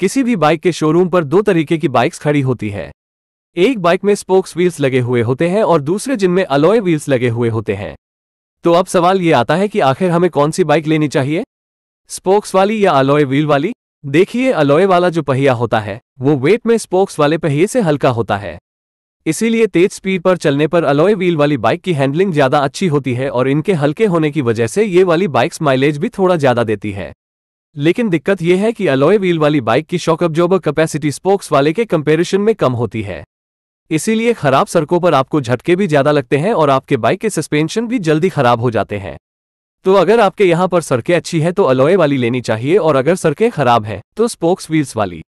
किसी भी बाइक के शोरूम पर दो तरीके की बाइक्स खड़ी होती है एक बाइक में स्पोक्स व्हील्स लगे हुए होते हैं और दूसरे जिनमें अलॉय व्हील्स लगे हुए होते हैं तो अब सवाल ये आता है कि आखिर हमें कौन सी बाइक लेनी चाहिए स्पोक्स वाली या अलॉय व्हील वाली देखिए अलॉय वाला जो पहिया होता है वो वेट में स्पोक्स वाले पहिए से हल्का होता है इसीलिए तेज स्पीड पर चलने पर अलॉय व्हील वाली बाइक की हैंडलिंग ज्यादा अच्छी होती है और इनके हल्के होने की वजह से ये वाली बाइक्स माइलेज भी थोड़ा ज्यादा देती है लेकिन दिक्कत यह है कि अलॉय व्हील वाली बाइक की शॉक अब्जॉर्बर कैपेसिटी स्पोक्स वाले के कंपैरिजन में कम होती है इसीलिए खराब सड़कों पर आपको झटके भी ज्यादा लगते हैं और आपके बाइक के सस्पेंशन भी जल्दी खराब हो जाते हैं तो अगर आपके यहाँ पर सड़कें अच्छी है तो अलॉय वाली लेनी चाहिए और अगर सड़कें खराब हैं तो स्पोक्स व्हील्स वाली